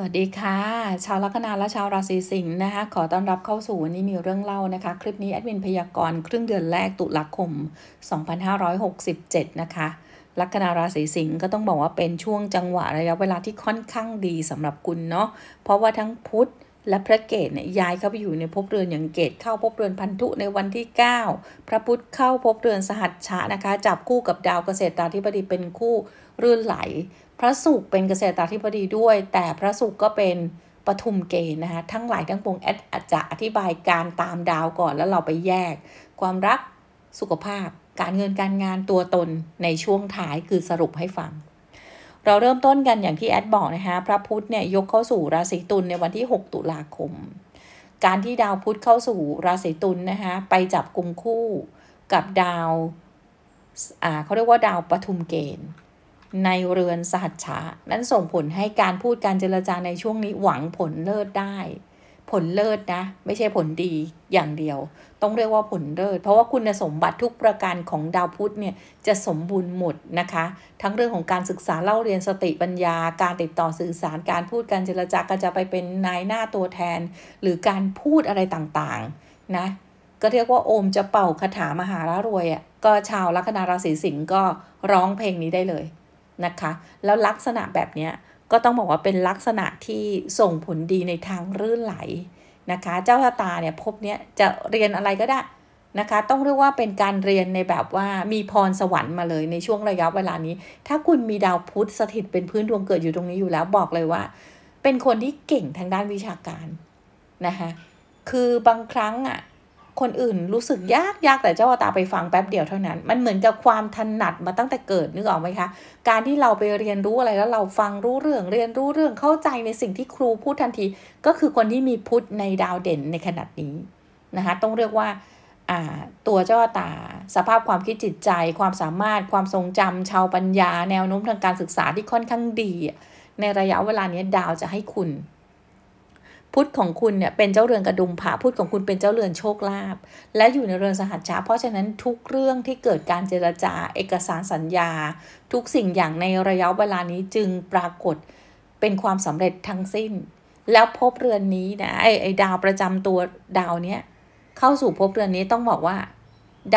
สวัสดีค่ะ ชาวลัคนา และชาวราศีสิงห์นะคะขอต้อนรับเข้าสู่วันนี้มีเรื่องเล่านะคะ คลิปนี้แอดมินพยากรณ์ครึ่งเดือนแรกตุลาคม 2567 นะคะลัคนา ราศีสิงห์ก็ต้องบอกว่าเป็นช่วงจังหวะระยะเวลาที่ค่อนข้างดีสำหรับคุณเนาะเพราะว่าทั้งพุธและพระเกตเนี่ยย้ายเข้าไปอยู่ในภพเรือนอย่างเกตเข้าภพเรือนพันธุในวันที่ 9 พระพุธเข้าภพเรือนสหัชชะนะคะจับคู่กับดาวเกษตรตาธิบดีเป็นคู่รื่นไหล พระสุขเป็นเกษตรธิบดีด้วย แต่พระสุขก็เป็นปฐุมเกณฑ์นะคะ ทั้งหลายทั้งปวงแอด อาจจะอธิบายการตามดาวก่อนแล้วเราไปแยกความรักสุขภาพ การเงินการงานตัวตนในช่วงท้ายคือสรุปให้ฟัง เราเริ่มต้นกันอย่างที่แอดบอกนะคะ พระพุธเนี่ยยกเข้าสู่ราศีตุลในวันที่ 6 ตุลาคม การที่ดาวพุธเข้าสู่ราศีตุลนนะคะ ไปจับกลุ่มคู่กับดาวเขาเรียกว่าดาวปฐุมเกณฑ์ในเรือนสหัชชะนั้นส่งผลให้การพูดการเจรจาในช่วงนี้หวังผลเลิศได้ ผลเลิศนะ ไม่ใช่ผลดีอย่างเดียว ต้องเรียกว่าผลเลิศ เพราะว่าคุณสมบัติทุกประการของดาวพุธเนี่ยจะสมบูรณ์หมดนะคะ ทั้งเรื่องของการศึกษาเล่าเรียนสติปัญญา การติดต่อสื่อสาร การพูดการเจรจาก็จะไปเป็นนายหน้าตัวแทน หรือการพูดอะไรต่างๆนะ ก็เรียกว่าโอมจะเป่าคาถามหาลรวยอะ่ะ ก็ชาวลัคนาราศีสิงห์ก็ร้องเพลงนี้ได้เลยนะคะ แล้วลักษณะแบบนี้ก็ต้องบอกว่าเป็นลักษณะที่ส่งผลดีในทางรื่นไหลนะคะ เจ้าชะตาเนี่ยพบเนี่ยจะเรียนอะไรก็ได้นะคะ ต้องเรียกว่าเป็นการเรียนในแบบว่ามีพรสวรรค์มาเลยในช่วงระยะเวลานี้ ถ้าคุณมีดาวพุธสถิตเป็นพื้นดวงเกิดอยู่ตรงนี้อยู่แล้วบอกเลยว่า เป็นคนที่เก่งทางด้านวิชาการนะคะคือบางครั้งอ่ะคนอื่นรู้สึกยากยากแต่เจ้าตาไปฟังแป๊บเดียวเท่านั้นมันเหมือนกับความถนัดมาตั้งแต่เกิดนึกออกไหมคะการที่เราไปเรียนรู้อะไรแล้วเราฟังรู้เรื่อง เรียนรู้เรื่องเข้าใจในสิ่งที่ครูพูดทันทีก็คือคนที่มีพุทธในดาวเด่นในขนาดนี้นะคะต้องเรียกว่าตัวเจ้าตาสภาพความคิดจิตใจ ความสามารถความทรงจำชาวปัญญา แนวโน้มทางการศึกษาที่ค่อนข้างดี ในระยะเวลานี้ดาวจะให้คุณพุทธของคุณเนี่ยเป็นเจ้าเรือนกระดุมผาพุทธของคุณเป็นเจ้าเรือนโชคลาภและอยู่ในเรือนสหัชชาเพราะฉะนั้นทุกเรื่องที่เกิดการเจรจาเอกสารสัญญา ทุกสิ่งอย่างในระยะเวลานี้จึงปรากฏเป็นความสำเร็จทั้งสิ้น แล้วพบเรือนนี้นะไอไอดาวประจำตัวดาวเนี้ยเข้าสู่พบเรือนนี้ต้องบอกว่า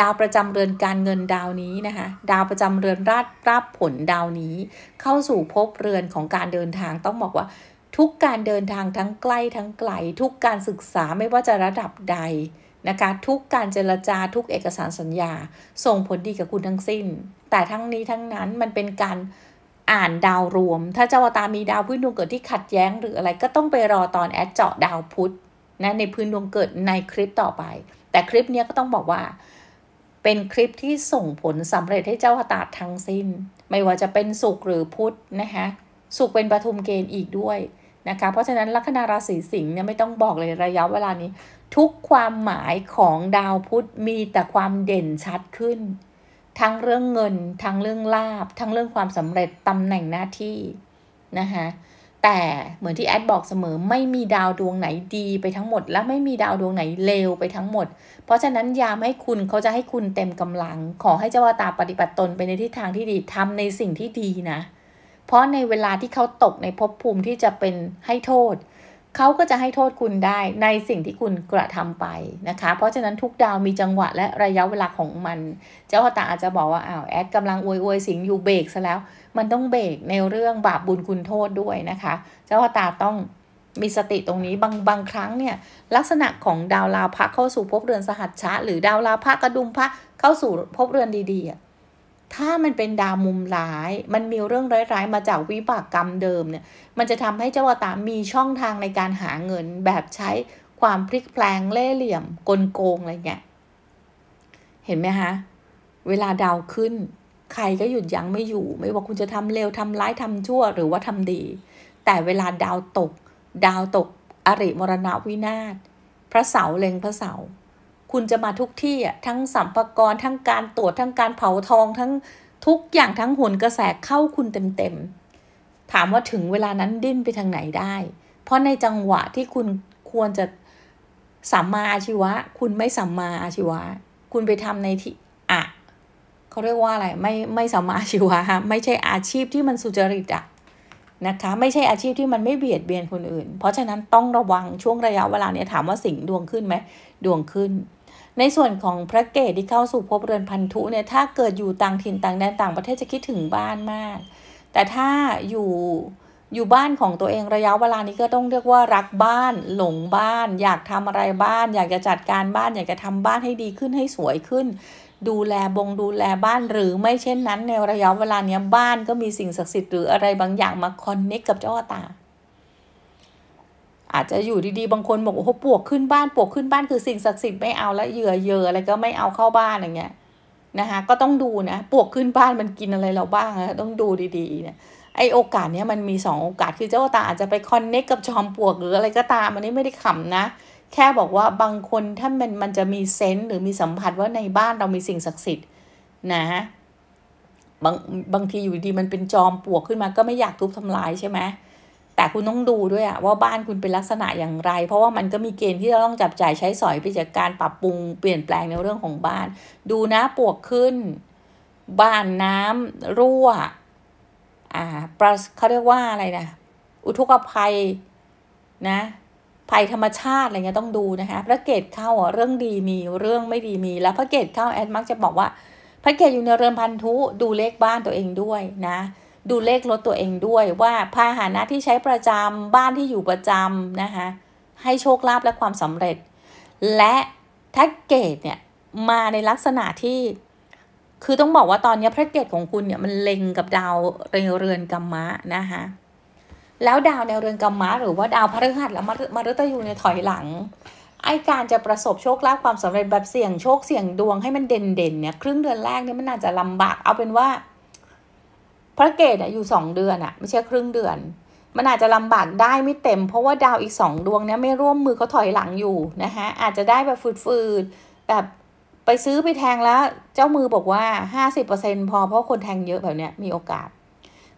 ดาวประจำเรือนการเงินดาวนี้นะคะดาวประจำเรือนราดราบผลดาวนี้ เข้าสู่พบเรือนของการเดินทางต้องบอกว่าทุกการเดินทางทั้งใกล้ทั้งไกล ทุกการศึกษาไม่ว่าจะระดับใดนะคะทุกการเจรจาทุกเอกสารสัญญา ส่งผลดีกับคุณทั้งสิ้น แต่ทั้งนี้ทั้งนั้นมันเป็นการอ่านดาวรวม ถ้าเจ้าตามีดาวพื้นดวงเกิดที่ขัดแย้ง หรืออะไร ก็ต้องไปรอตอนแอดเจาะดาวพุธนะในพื้นดวงเกิดในคลิปต่อไป แต่คลิปนี้ก็ต้องบอกว่าเป็นคลิปที่ส่งผลสำเร็จให้เจ้าตาทั้งสิ้น ไม่ว่าจะเป็นสุขหรือพุธนะคะสุขเป็นปฐุมเกณฑ์อีกด้วยนะคะเพราะฉะนั้นลัคนาราศีสิงห์เนี่ยไม่ต้องบอกเลยระยะเวลานี้ ทุกความหมายของดาวพุธมีแต่ความเด่นชัดขึ้น ทั้งเรื่องเงิน ทั้งเรื่องลาบทั้งเรื่องความสำเร็จตำแหน่งหน้าที่นะคะแต่เหมือนที่แอดบอกเสมอ ไม่มีดาวดวงไหนดีไปทั้งหมดและไม่มีดาวดวงไหนเลวไปทั้งหมด เพราะฉะนั้นยามให้คุณเขาจะให้คุณเต็มกำลัง ขอให้เจ้าวตาปฏิบัติตนไปในทิศทางที่ดีทำในสิ่งที่ดีนะเพราะในเวลาที่เขาตกในภพภูมิที่จะเป็นให้โทษ เขาก็จะให้โทษคุณได้ในสิ่งที่คุณกระทำไปนะคะ เพราะฉะนั้นทุกดาวมีจังหวะและระยะเวลาของมัน เจ้าอตาอาจจะบอกว่าอ้าวแอดกำลังอวยอวยสิงอยู่เบรกซะแล้ว มันต้องเบรกในเรื่องบาปบุญคุณโทษด้วยนะคะ เจ้าอตาต้องมีสติตรงนี้บางบางครั้งเนี่ยลักษณะของดาวลาภเข้าสู่ภพเรือนสหัชชะ หรือดาวลาภกระดุมพระเข้าสู่ภพเรือนดีๆถ้ามันเป็นดาวมุมร้าย มันมีเรื่องร้ายๆ มาจากวิบากกรรมเดิมเนี่ย มันจะทำให้เจ้าวตามีช่องทางในการหาเงิน แบบใช้ความพลิกแปลงเล่เหลี่ยม กลโกงอะไรเงี้ย เห็นไหมฮะเวลาดาวขึ้น ใครก็หยุดยั้งไม่อยู่ ไม่ว่าคุณจะทำเลวทำร้ายทำชั่วหรือว่าทำดี แต่เวลาดาวตก ดาวตกอริมรณะวินาศ พระเสาเล็งพระเสาคุณจะมาทุกที่อ่ะทั้งสัมภากรทั้งการตรวจทั้งการเผาทองทั้งทุกอย่างทั้งหนกระแสเข้าคุณเต็มๆถามว่าถึงเวลานั้นดิ้นไปทางไหนได้ เพราะในจังหวะที่คุณควรจะสัมมาอาชีวะ คุณไม่สัมมาอาชีวะคุณไปทำในที่อ่ะเขาเรียกว่าอะไร ไม่ไม่สัมมาอาชีวะ ไม่ใช่อาชีพที่มันสุจริตอะนะคะไม่ใช่อาชีพที่มันไม่เบียดเบียนคนอื่น เพราะฉะนั้นต้องระวังช่วงระยะเวลาเนี้ยถามว่าสิ่งดวงขึ้นไหมดวงขึ้นในส่วนของพระเกศที่เข้าสู่ภพเรือนพันธุเนี่ย ถ้าเกิดอยู่ต่างถิ่นต่างแดนต่างประเทศจะคิดถึงบ้านมาก แต่ถ้าอยู่อยู่บ้านของตัวเองระยะเวลานี้ก็ต้องเรียกว่ารักบ้าน หลงบ้าน อยากทำอะไรบ้าน อยากจะจัดการบ้าน อยากจะทำบ้านให้ดีขึ้นให้สวยขึ้น ดูแลบง ดูแลบ้าน หรือไม่เช่นนั้นในระยะเวลาเนี้ยบ้านก็มีสิ่งศักดิ์สิทธิ์หรืออะไรบางอย่างมาคอนเน็กกับเจ้าตาอาจจะอยู่ดีๆบางคนบอกโอ้โหปวกขึ้นบ้านปวกขึ้นบ้านคือสิ่งศักดิ์สิทธิ์ไม่เอาแล้วเหยื่อเยออะไรก็ไม่เอาเข้าบ้านอย่างเงี้ยนะคะก็ต้องดูนะปวกขึ้นบ้านมันกินอะไรเราบ้างนะต้องดูดีๆเนี่ยไอโอกาสเนี้ยมันมี2โอกาสคือเจ้าตาอาจจะไปคอนเน็กกับจอมปวกหรืออะไรก็ตามอันนี้ไม่ได้ขำนะ แค่บอกว่าบางคนถ้ามันมันจะมีเซนต์หรือมีสัมผัสว่าในบ้านเรามีสิ่งศักดิ์สิทธิ์นะบางบางทีอยู่ดีมันเป็นจอมปวกขึ้นมาก็ไม่อยากทุบทำลายใช่ไหมแต่คุณต้องดูด้วยอะว่าบ้านคุณเป็นลักษณะอย่างไร เพราะว่ามันก็มีเกณฑ์ที่จะต้องจับจ่ายใช้สอยไปจากการปรับปรุง เปลี่ยนแปลงในเรื่องของบ้าน ดูนะปวก ขึ้น บ้านน้ำรั่ว อ่าเขาเรียกว่าอะไรนะอุทกภัยนะ ภัยธรรมชาติอะไรเงี้ยต้องดูนะคะพระเกตเข้าอ่ะเรื่องดีมีเรื่องไม่ดีมีแล้ว พระเกตเข้าแอดมักจะบอกว่า พระเกตอยู่ในเรือนพันธุดูเลขบ้านตัวเองด้วยนะดูเลขรถตัวเองด้วยว่าพาหานะที่ใช้ประจำบ้านที่อยู่ประจำนะคะให้โชคลาภและความสำเร็จ และแท็กเกจเนี่ยมาในลักษณะที่คือต้องบอกว่าตอนนี้แพ็กเกจของคุณเนี่ยมันเล็งกับดาวเรือนกรรมะนะคะแล้วดาวในเรือนกรรมะหรือว่าดาวพฤหัสและมฤตยูในถอยหลังไอการจะประสบโชคลาภความสำเร็จแบบเสี่ยงโชคเสี่ยงดวงให้มันเด่นเด่นเนี่ยครึ่งเดือนแรกเนี่ยมันอาจจะลำบากเอาเป็นว่าพระเกตอยู่สองเดือนอะไม่ใช่ครึ่งเดือน มันอาจจะลำบากได้ไม่เต็ม เพราะว่าดาวอีกสองดวงเนี้ยไม่ร่วมมือเขาถอยหลังอยู่นะคะอาจจะได้แบบฟืดๆแบบไปซื้อไปแทงแล้วเจ้ามือบอกว่า 50%พอเพราะคนแทงเยอะแบบเนี้ยมีโอกาส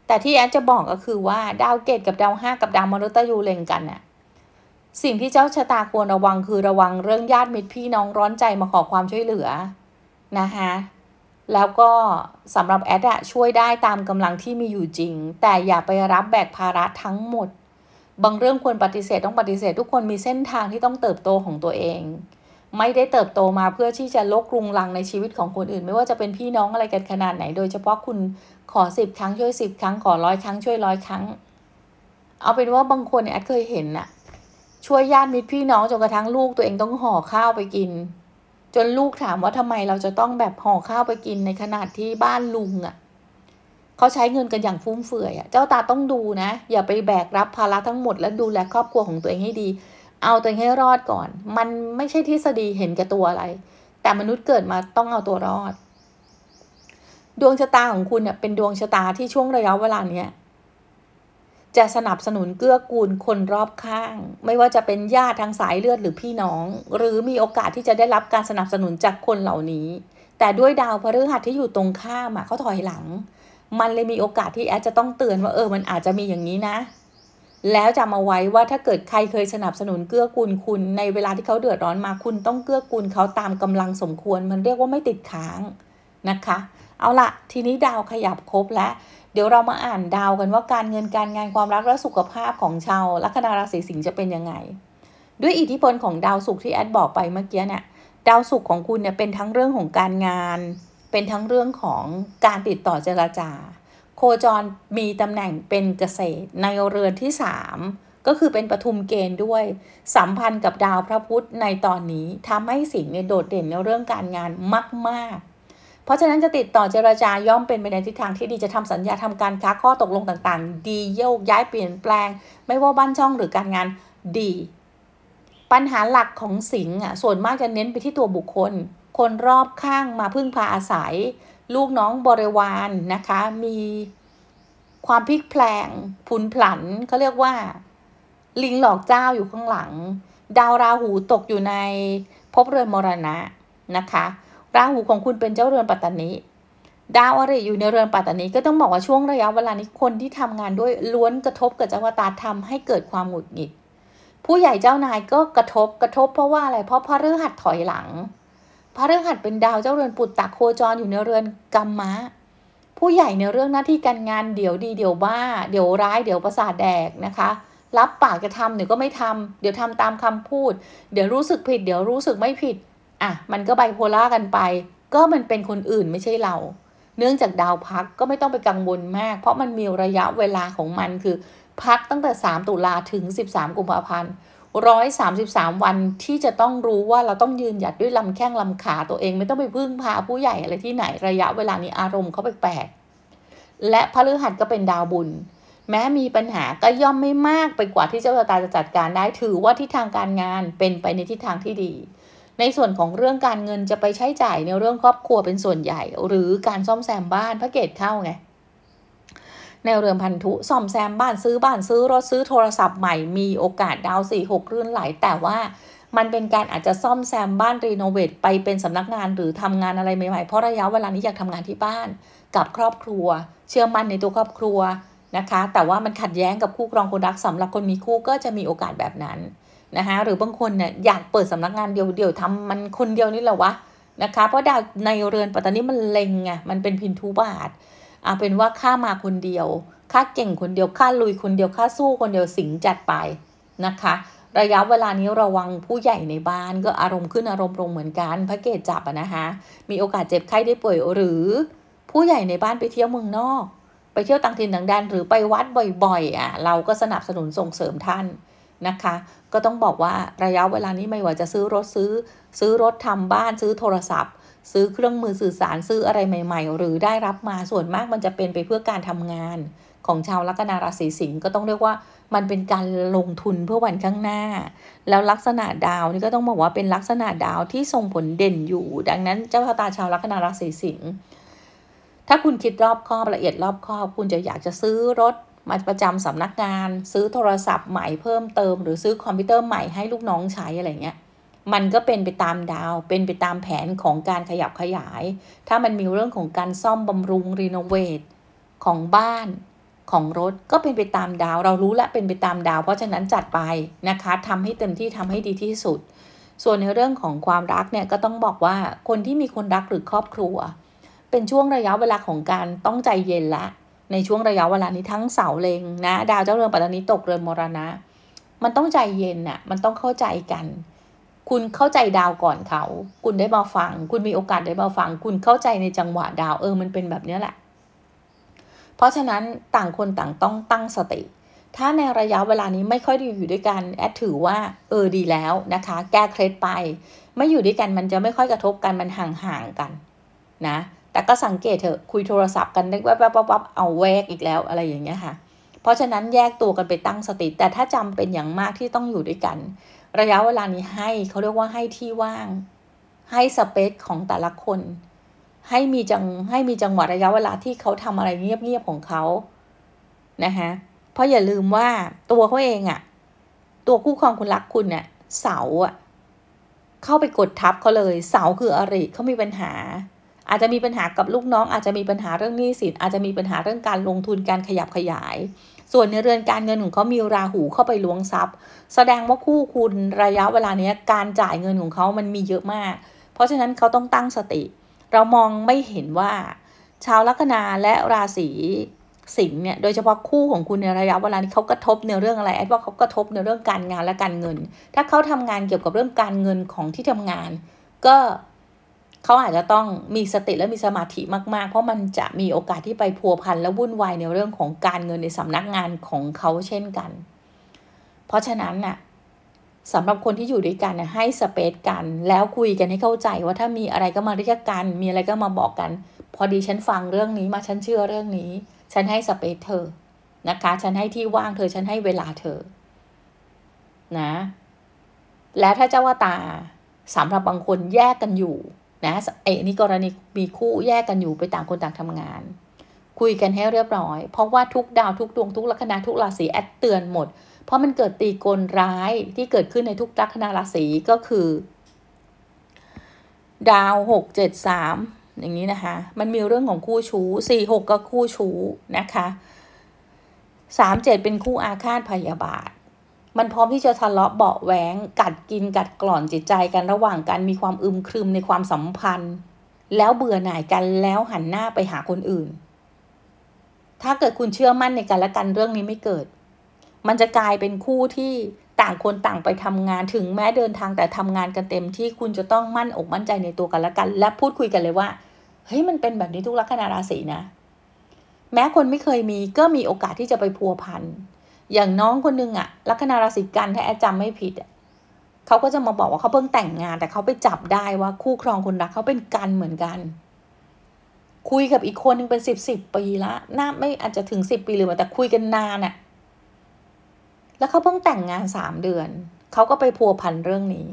แต่ที่แอดจะบอกก็คือว่าดาวเกตกับดาวห้ากับดาวมรุตยยูเลงกันอ่ะสิ่งที่เจ้าชะตาควรระวังคือระวังเรื่องญาติมิตรพี่น้องร้อนใจมาขอความช่วยเหลือนะคะแล้วก็สำหรับแอดอะช่วยได้ตามกำลังที่มีอยู่จริง แต่อย่าไปรับแบกภาระทั้งหมด บางเรื่องควรปฏิเสธต้องปฏิเสธทุกคนมีเส้นทางที่ต้องเติบโตของตัวเอง ไม่ได้เติบโตมาเพื่อที่จะลกรุงรังในชีวิตของคนอื่น ไม่ว่าจะเป็นพี่น้องอะไรกันขนาดไหน โดยเฉพาะคุณขอสิบครั้งช่วยสิบครั้งขอร้อยครั้งช่วยร้อยครั้งเอาเป็นว่าบางคนแอดเคยเห็นอะช่วยญาติมิตรพี่น้องจนกระทั่งลูกตัวเองต้องห่อข้าวไปกินจนลูกถามว่าทำไมเราจะต้องแบบห่อข้าวไปกินในขนาดที่บ้านลุงอะ่ะเขาใช้เงินกันอย่างฟุ่มเฟือยอะ่ะเจ้าตาต้องดูนะ อย่าไปแบกรับภาระทั้งหมดและดูแลครอบครัวของตัวเองให้ดี เอาตัวเองให้รอดก่อน มันไม่ใช่ทฤษฎีเห็นแก่ตัวอะไร แต่มนุษย์เกิดมาต้องเอาตัวรอด ดวงชะตาของคุณเนี่ยเป็นดวงชะตาที่ช่วงระยะเวลาเนี้ยจะสนับสนุนเกื้อกูลคนรอบข้าง ไม่ว่าจะเป็นญาติทางสายเลือดหรือพี่น้อง หรือมีโอกาสที่จะได้รับการสนับสนุนจากคนเหล่านี้ แต่ด้วยดาวพฤหัสที่อยู่ตรงข้ามเขาถอยหลัง มันเลยมีโอกาสที่แอดจะต้องเตือนว่าเออมันอาจจะมีอย่างนี้นะ แล้วจำเอาไว้ว่าถ้าเกิดใครเคยสนับสนุนเกื้อกูลคุณในเวลาที่เขาเดือดร้อนมาคุณต้องเกื้อกูลเขาตามกำลังสมควรมันเรียกว่าไม่ติดค้างนะคะ เอาละทีนี้ดาวขยับครบแล้วเดี๋ยวเรามาอ่านดาวกันว่าการเงินการงานความรักและสุขภาพของชาวลัคนาราศีสิงห์จะเป็นยังไง ด้วยอิทธิพลของดาวศุกร์ที่แอดบอกไปเมื่อกี้เนี่ยดาวศุกร์ของคุณเนี่ยเป็นทั้งเรื่องของการงาน เป็นทั้งเรื่องของการติดต่อเจราจา โคจรมีตำแหน่งเป็นเกษตร ในเรือนที่ 3 ก็คือเป็นปทุมเกณฑ์ด้วย สัมพันธ์กับดาวพระพุธในตอนนี้ทำให้สิงห์เนี่ยโดดเด่นในเรื่องการงานมาก ๆเพราะฉะนั้นจะติดต่อเจราจาย่อมเป็นไปในทิศทางที่ดี จะทำสัญญาทำการค้าข้อตกลงต่างๆ ดีโยกย้ายเปลี่ยนแปลงไม่ว่าบ้านช่องหรือการงานดี ปัญหาหลักของสิงห์อ่ะส่วนมากจะเน้นไปที่ตัวบุคคล คนรอบข้างมาพึ่งพาอาศัย ลูกน้องบริวารนนะคะมีความพลิกแปลงผุนผลันเขาเรียกว่า ลิงหลอกเจ้าอยู่ข้างหลัง ดาวราหูตกอยู่ในภพเรือนมรณะนะคะราหูของคุณเป็นเจ้าเรือนปัตตานีดาวอริอยู่ในเรือนปัตตานีก็ต้องบอกว่าช่วงระยะเวลานี้คนที่ทำงานด้วยล้วนกระทบกับจักรตาทำให้เกิดความหงุดหงิดผู้ใหญ่เจ้านายก็กระทบกระทบเพราะว่าอะไร เพราะพระฤหัสถอยหลังพระฤหัสเป็นดาวเจ้าเรือนปุตตะโคจรอยู่ในเรือนกรรมะผู้ใหญ่ในเรื่องหน้าที่การงานเดี๋ยวดีเดี๋ยวบ้าเดี๋ยวร้ายเดี๋ยวประสาทแดกนะคะ รับปากจะทำเดี๋ยวก็ไม่ทำเดี๋ยวทำตามคำพูด เดี๋ยวรู้สึกผิด เดี๋ยวรู้สึกไม่ผิด่ะมันก็ไบโพล่า กันไป ก็มันเป็นคนอื่นไม่ใช่เรา เนื่องจากดาวพักก็ไม่ต้องไปกังวลมาก เพราะมันมีระยะเวลาของมันคือพักตั้งแต่ 3 ตุลาถึง 13 กุมภาพันธ์ร้อยสามสิบสามวันที่จะต้องรู้ว่าเราต้องยืนหยัดด้วยลำแข้งลำขาตัวเอง ไม่ต้องไปพึ่งพาผู้ใหญ่อะไรที่ไหนระยะเวลานี้อารมณ์เขาแปลกๆ และพระฤหัสก็เป็นดาวบุญ แม้มีปัญหาก็ย่อมไม่มากไปกว่าที่เจ้าชะตาจะจัดการได้ถือว่าทิศทางการงานเป็นไปในทิศทางที่ดีในส่วนของเรื่องการเงินจะไปใช้จ่ายในเรื่องครอบครัวเป็นส่วนใหญ่ หรือการซ่อมแซมบ้านพระเกตเข้าไงในเรือนพันธุซ่อมแซมบ้านซื้อบ้านซื้อรถซื้อโทรศัพท์ใหม่มีโอกาสดาวสี่หกรื่นไหลแต่ว่ามันเป็นการอาจจะซ่อมแซมบ้านรีโนเวทไปเป็นสำนักงานหรือทำงานอะไรใหม่ๆเพราะระยะเวลานี้อยากทำงานที่บ้าน กับครอบครัว เชื่อมั่นในตัวครอบครัวนะคะ แต่ว่ามันขัดแย้งกับคู่ครองคนรักสำหรับคนมีคู่ก็จะมีโอกาสแบบนั้นนะคะหรือบางคนเนี่ยอยากเปิดสำนักงานเดียวเดียวทำมันคนเดียวนี่แหละวะนะคะเพราะดาวในเรือนปัตตานีมันเล็งไงมันเป็นพินทุบาทเอาเป็นว่าค่ามาคนเดียวค่าเก่งคนเดียวค่าลุยคนเดียวค่าสู้คนเดียวสิงจัดไปนะคะ ระยะเวลานี้ระวังผู้ใหญ่ในบ้านก็อารมณ์ขึ้นอารมณ์ลงเหมือนกันพระเกตจับนะคะมีโอกาสเจ็บไข้ได้ป่วยหรือผู้ใหญ่ในบ้านไปเที่ยวเมืองนอก ไปเที่ยวต่างถิ่นต่างแดนหรือไปวัดบ่อยๆอ่ะเราก็สนับสนุนส่งเสริมท่านนะคะก็ต้องบอกว่าระยะเวลานี้ไม่ว่าจะซื้อรถ ซื้อซื้อรถทำบ้านซื้อโทรศัพท์ ซื้อเครื่องมือสื่อสารซื้ออะไรใหม่ ๆ หรือได้รับมาส่วนมากมันจะเป็นไปเพื่อการทำงาน ของชาวลัคนาราศีสิงห์ก็ต้องเรียกว่ามันเป็นการลงทุนเพื่อวันข้างหน้า แล้วลักษณะดาวนี่ก็ต้องบอกว่าเป็นลักษณะดาวที่ส่งผลเด่นอยู่ ดังนั้นเจ้าชะตาชาวลัคนาราศีสิงห์ถ้าคุณคิดรอบคอบละเอียดรอบคอบคุณจะอยากจะซื้อรถมาประจำสำนักงาน ซื้อโทรศัพท์ใหม่เพิ่มเติม หรือซื้อคอมพิวเตอร์ใหม่ให้ลูกน้องใช้อะไรเงี้ยมันก็เป็นไปตามดาว เป็นไปตามแผนของการขยับขยาย ถ้ามันมีเรื่องของการซ่อมบำรุงรีโนเวทของบ้านของรถก็เป็นไปตามดาวเรารู้และเป็นไปตามดาวเพราะฉะนั้นจัดไปนะคะทำให้เต็มที่ทำให้ดีที่สุด ส่วนในเรื่องของความรักเนี่ยก็ต้องบอกว่าคนที่มีคนรักหรือครอบครัว เป็นช่วงระยะเวลาของการต้องใจเย็นละในช่วงระยะเวลานี้ทั้งเสาเลงนะ ดาวเจ้าเรือนปัตตานีตกเรือนมรณะ มันต้องใจเย็นอะมันต้องเข้าใจกัน คุณเข้าใจดาวก่อนเขา คุณได้มาฟัง คุณมีโอกาสได้มาฟัง คุณเข้าใจในจังหวะดาวเออมันเป็นแบบนี้แหละ เพราะฉะนั้นต่างคนต่างต้องตั้งสติ ถ้าในระยะเวลานี้ไม่ค่อยได้อยู่ด้วยกัน แอดถือว่าเออดีแล้วนะคะ แก้เครสดไป ไม่อยู่ด้วยกัน มันจะไม่ค่อยกระทบกันมันห่างๆกัน นะแต่ก็สังเกตเถอะคุยโทรศัพท์กันแวบๆวบเอาแวกอีกแล้วอะไรอย่างเงี้ยค่ะ เพราะฉะนั้นแยกตัวกันไปตั้งสติแต่ถ้าจำเป็นอย่างมากที่ต้องอยู่ด้วยกัน ระยะเวลานี้ให้ เขาเรียกว่าให้ที่ว่าง ให้สเปซของแต่ละคน ให้มีจังให้มีจังหวะระยะเวลาที่เขาทำอะไรเงียบๆ ของเขานะคะเพราะอย่าลืมว่าตัวเขาเองอะตัวคู่ครองคุณรักคุณเนี่ยเสาอะเข้าไปกดทับเขาเลย เสาคืออริเขามีปัญหาอาจจะมีปัญหากับลูกน้องอาจจะมีปัญหาเรื่องหนี้สินอาจจะมีปัญหาเรื่องการลงทุนการขยับขยาย ส่วนในเรือนการเงินของเขามีราหูเข้าไปล้วงทรัพย์ แสดงว่าคู่คุณระยะเวลาเนี้ยการจ่ายเงินของเขามันมีเยอะมาก เพราะฉะนั้นเขาต้องตั้งสติ เรามองไม่เห็นว่าชาวลัคนาและราศีสิงห์เนี่ยโดยเฉพาะคู่ของคุณในระยะเวลาที่เขากระทบในเรื่องอะไรแอดว่าเขากระทบในเรื่องการงานและการเงินถ้าเขาทำงานเกี่ยวกับเรื่องการเงินของที่ทำงาน ก็เขาอาจจะต้องมีสติและมีสมาธิมาก ๆ เพราะมันจะมีโอกาสที่ไปพัวพันและวุ่นวายในเรื่องของการเงินในสำนักงานของเขาเช่นกัน เพราะฉะนั้นน่ะสำหรับคนที่อยู่ด้วยกัน ให้สเปซกัน แล้วคุยกันให้เข้าใจ ว่าถ้ามีอะไรก็มาเรียกกัน มีอะไรก็มาบอกกัน พอดีฉันฟังเรื่องนี้มา ฉันเชื่อเรื่องนี้ ฉันให้สเปซเธอนะคะ ฉันให้ที่ว่างเธอ ฉันให้เวลาเธอนะ แล้วถ้าเจ้าว่าตาสำหรับบางคนแยกกันอยู่นะไอ้นี่กรณีมีคู่แยกกันอยู่ไปต่างคนต่างทำงาน คุยกันให้เรียบร้อย เพราะว่าทุกดาวทุกดวงทุกลัคนาทุกราศีแอดเตือนหมด เพราะมันเกิดตีกลร้ายที่เกิดขึ้นในทุกลัคนาราศีก็คือ ดาวหกเจ็ดสามอย่างนี้นะคะ มันมีเรื่องของคู่ชู้สี่หกก็คู่ชู้นะคะสามเจ็ดเป็นคู่อาฆาตพยาบาทมันพร้อมที่จะทะเลาะเบาแหวงกัดกินกัดกร่อนจิตใจกันระหว่างกันมีความอึมครึมในความสัมพันธ์ แล้วเบื่อหน่ายกันแล้วหันหน้าไปหาคนอื่น ถ้าเกิดคุณเชื่อมั่นในกันและกันเรื่องนี้ไม่เกิด มันจะกลายเป็นคู่ที่ต่างคนต่างไปทำงานถึงแม้เดินทางแต่ทำงานกันเต็มที่คุณจะต้องมั่นอกมั่นใจในตัวกันและกัน และพูดคุยกันเลยว่าเฮ้ยมันเป็นแบบนี้ทุกลัคนาราศีนะ แม้คนไม่เคยมีก็มีโอกาสที่จะไปพัวพันอย่างน้องคนนึงอะลัคนาราศีกันถ้าแอดจำไม่ผิดอะเขาก็จะมาบอกว่าเขาเพิ่งแต่งงาน แต่เขาไปจับได้ว่าคู่ครองคนรักเขาเป็นกันเหมือนกัน คุยกับอีกคนนึงเป็นสิบสิบปีละน่าไม่อาจจะถึงสิบปีหรือ่าแต่คุยกันนานอะแล้วเขาเพิ่งแต่งงานสามเดือนเขาก็ไปพัวพันเรื่องนี้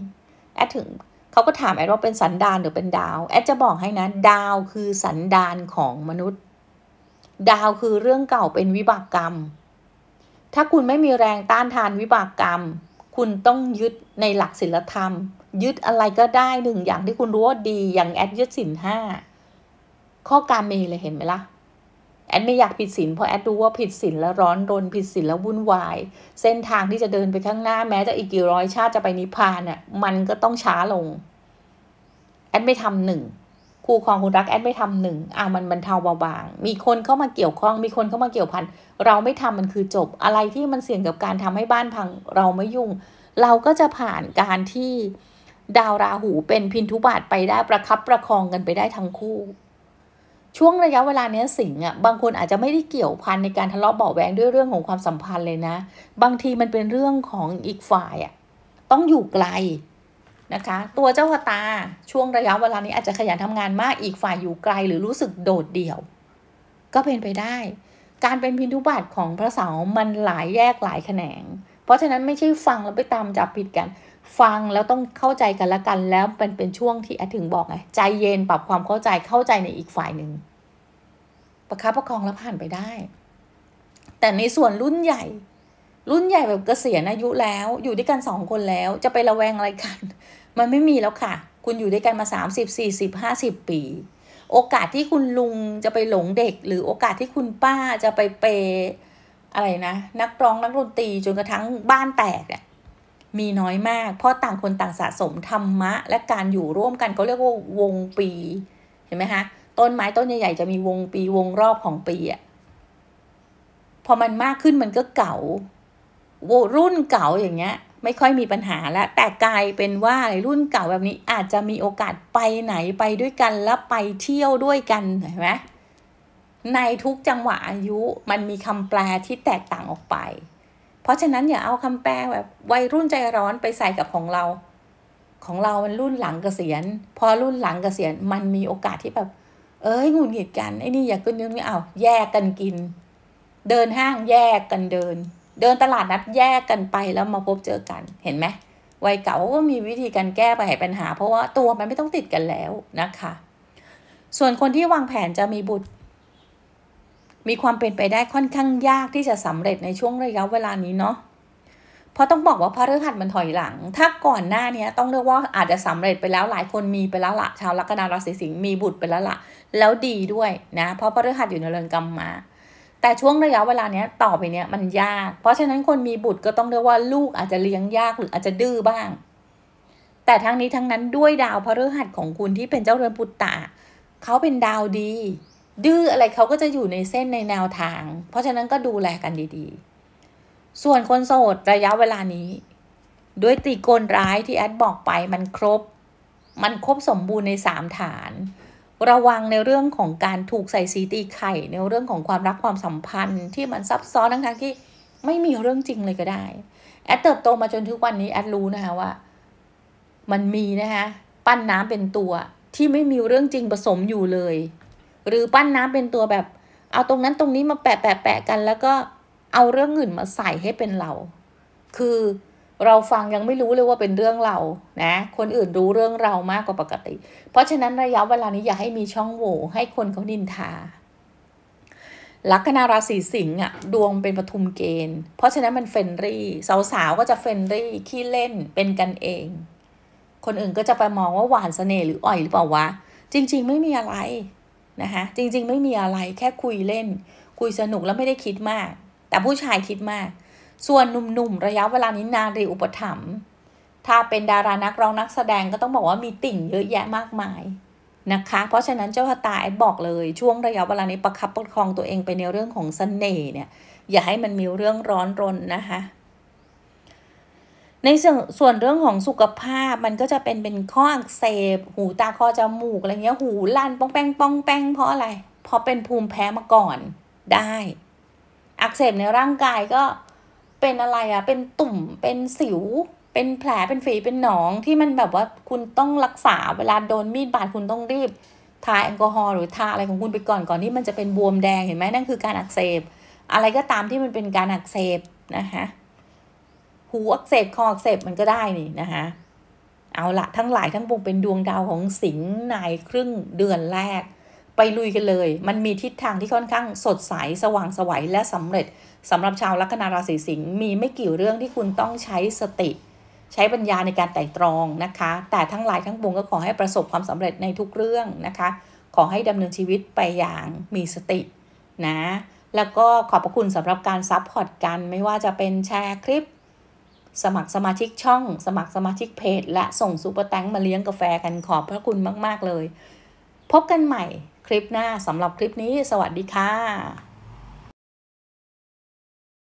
แอดถึงเขาก็ถามแอดว่าเป็นสันดานหรือเป็นดาวแอดจะบอกให้นะดาวคือสันดานของมนุษย์ ดาวคือเรื่องเก่าเป็นวิบากกรรมถ้าคุณไม่มีแรงต้านทานวิบากกรรม คุณต้องยึดในหลักศีลธรรม ยึดอะไรก็ได้หนึ่งอย่างที่คุณรู้ว่าดีอย่างแอดยึดศีลห้าข้อการเมเลยเห็นไหมละ่ะ แอดไม่อยากผิดศีลเพราะแอดรู้ว่าผิดศีลแล้วร้อนรนผิดศีลแล้ววุ่นวาย เส้นทางที่จะเดินไปข้างหน้าแม้จะอีกกี่ร้อยชาติจะไปนิพพานเนี่ยมันก็ต้องช้าลง แอดไม่ทำหนึ่งครูของคุณรัก แอดไม่ทำหนึ่งอ้ามันบรรเทาเบาบาง มีคนเข้ามาเกี่ยวข้อง มีคนเข้ามาเกี่ยวพัน เราไม่ทำมันคือจบ อะไรที่มันเสี่ยงกับการทำให้บ้านพัง เราไม่ยุ่ง เราก็จะผ่านการที่ดาวราหูเป็นพินทุบาทไปได้ประคับประคองกันไปได้ทั้งคู่ ช่วงระยะเวลาเนี้ยสิงอ่ะ บางคนอาจจะไม่ได้เกี่ยวพันในการทะเลาะเบาแวงด้วยเรื่องของความสัมพันธ์เลยนะ บางทีมันเป็นเรื่องของอีกฝ่ายอ่ะ ต้องอยู่ไกลนะคะตัวเจ้าตาช่วงระยะเวลานี้อาจจะขยันทำงานมากอีกฝ่ายอยู่ไกลหรือรู้สึกโดดเดี่ยว ก็เป็นไปได้ การเป็นพินทุบาทของพระเสามันหลายแยกหลายแขนง เพราะฉะนั้นไม่ใช่ฟังแล้วไปตามจับผิดกัน ฟังแล้วต้องเข้าใจกันละกันแล้วเป็นเป็นช่วงที่ออจถึงบอกไงใจเย็นปรับความเข้าใจเข้าใจในอีกฝ่ายหนึ่งประคับประคองแล้วผ่านไปได้ แต่ในส่วนรุ่นใหญ่ รุ่นใหญ่แบบเกษียณอายุแล้ว อยู่ด้วยกันสองคนแล้วจะไประแวงอะไรกันมันไม่มีแล้วค่ะ คุณอยู่ด้วยกันมา 30 40 50 ปี โอกาสที่คุณลุงจะไปหลงเด็ก หรือโอกาสที่คุณป้าจะไปเปอะไรนะนักร้องนักดนตรีจนกระทั่งบ้านแตกเนี่ยมีน้อยมาก เพราะต่างคนต่างสะสมธรรมะ และการอยู่ร่วมกันเขาเรียกว่าวงปี เห็นไหมคะต้นไม้ต้นใหญ่ๆ จะมีวงปีวงรอบของปีอะพอมันมากขึ้นมันก็เก่ารุ่นเก่าอย่างเงี้ยไม่ค่อยมีปัญหาแล้วแต่กลายเป็นว่ารุ่นเก่าแบบนี้อาจจะมีโอกาสไปไหนไปด้วยกันแล้วไปเที่ยวด้วยกันเห็นไหมในทุกจังหวะอายุมันมีคำแปลที่แตกต่างออกไป เพราะฉะนั้นอย่าเอาคำแปลแบบวัยรุ่นใจร้อนไปใส่กับของเรา ของเรามันรุ่นหลังเกษียณ พอรุ่นหลังเกษียณ มันมีโอกาสที่แบบ เอ้ยงุนหงิดกันไอ้นี่อยากกินนึงเอาแยกกันกิน เดินห้างแยกกันเดินเดินตลาดนัดแยกกันไปแล้วมาพบเจอกันเห็นไหมวัยเก่าก็มีวิธีการแก้ปัญหาปัญหา เพราะว่าตัวมันไม่ต้องติดกันแล้วนะคะ ส่วนคนที่วางแผนจะมีบุตร มีความเป็นไปได้ค่อนข้างยากที่จะสำเร็จในช่วงระยะเวลานี้เนาะเพราะต้องบอกว่าพระฤหัสมันถอยหลัง ถ้าก่อนหน้านี้ต้องเรียกว่าอาจจะสำเร็จไปแล้วหลายคนมีไปแล้วละชาวลัคนาราศีสิงห์มีบุตรไปแล้วละแล้วดีด้วยนะเพราะพระฤหัสอยู่ในเรือนกรรมมาแต่ช่วงระยะเวลาเนี้ยต่อไปเนี้ยมันยาก เพราะฉะนั้นคนมีบุตรก็ต้องเรียกว่าลูกอาจจะเลี้ยงยากหรืออาจจะดื้อบ้าง แต่ทั้งนี้ทั้งนั้นด้วยดาวพฤหัสของคุณที่เป็นเจ้าเรือนปุตตะเขาเป็นดาวดี ดื้ออะไรเขาก็จะอยู่ในเส้นในแนวทาง เพราะฉะนั้นก็ดูแลกันดีๆ ส่วนคนโสดระยะเวลานี้ด้วยตีโกนร้ายที่แอดบอกไปมันครบ มันครบสมบูรณ์ในสามฐานระวังในเรื่องของการถูกใส่สีตีไข่ในเรื่องของความรักความสัมพันธ์ที่มันซับซ้อนทั้งงที่ไม่มีเรื่องจริงเลยก็ได้ แอดเติบโตมาจนทุกวันนี้แอดรู้นะคะว่า มันมีนะคะปั้นน้ำเป็นตัว ที่ไม่มีเรื่องจริงผสมอยู่เลย หรือปั้นน้ำเป็นตัวแบบ เอาตรงนั้นตรงนี้มาแปะแปะแปะกัน แล้วก็เอาเรื่องอื่นมาใส่ให้เป็นเราคือเราฟังยังไม่รู้เลยว่าเป็นเรื่องเรา นะ คนอื่นรู้เรื่องเรามากกว่าปกติ เพราะฉะนั้นระยะเวลานี้อย่าให้มีช่องโหว่ให้คนเขานินทา ลัคนาราศีสิงห์อ่ะดวงเป็นปฐุมเกณฑ์ เพราะฉะนั้นมันเฟนรี่สาวๆ ก็จะเฟนรี่ขี้เล่นเป็นกันเอง คนอื่นก็จะไปมองว่าหวานสเสน่ห์หรืออ่อยหรือเปล่าวะ จริงๆ ไม่มีอะไรนะคะจริงๆไม่มีอะไร แค่คุยเล่น คุยสนุกแล้วไม่ได้คิดมาก แต่ผู้ชายคิดมากส่วนหนุ่มๆ ระยะเวลานี้นารีอุปถัมภ์ถ้าเป็นดารานักร้องนักแสดงก็ต้องบอกว่ามีติ่ง เยอะแยะมากมายนะคะ เพราะฉะนั้นเจ้าชะตาแอดบอกเลย ช่วงระยะเวลานี้ประคับประคองตัวเองไปในเรื่องของสเสน่ห์เนี่ยอย่าให้มันมีเรื่องร้อน รน นะคะ ใน ส่วนเรื่องของสุขภาพมันก็จะเป็นเป็นข้ออักเสบ หูตาคอจมูกอะไรเงี้ยหูลั่นป้องแป้งป้อง แป้งเพราะอะไร เพราะเป็นภูมิแพ้มาก่อนได้ อักเสบในร่างกายก็เป็นอะไรอะเป็นตุ่ม เป็นสิว เป็นแผล เป็นฝี เป็นหนอง ที่มันแบบว่าคุณต้องรักษา เวลาโดนมีดบาดคุณต้องรีบทาแอลกอฮอล์หรือทาอะไรของคุณไปก่อนก่อนที่มันจะเป็นบวมแดงเห็นไหมนั่นคือการอักเสบอะไรก็ตามที่มันเป็นการอักเสบนะคะหูอักเสบคออักเสบมันก็ได้นี่นะคะเอาละทั้งหลายทั้งปวงเป็นดวงดาวของสิงห์ในครึ่งเดือนแรกไปลุยกันเลย มันมีทิศทางที่ค่อนข้างสดใสสว่างสวัยและสำเร็จ สำหรับชาวลัคนาราศีสิงห์มีไม่กี่เรื่องที่คุณต้องใช้สติ ใช้ปัญญาในการไต่ตรองนะคะ แต่ทั้งหลายทั้งปวงก็ขอให้ประสบความสำเร็จในทุกเรื่องนะคะ ขอให้ดำเนินชีวิตไปอย่างมีสตินะแล้วก็ขอบพระคุณสำหรับการซับพอร์ตกัน ไม่ว่าจะเป็นแชร์คลิป สมัครสมาชิกช่อง สมัครสมาชิกเพจ และส่งซูเปอร์แตงมาเลี้ยงกาแฟกันขอบพระคุณมาก ๆเลย พบกันใหม่ลิปหน้าสำหรับคลิปนี้สวัสดีค่ะ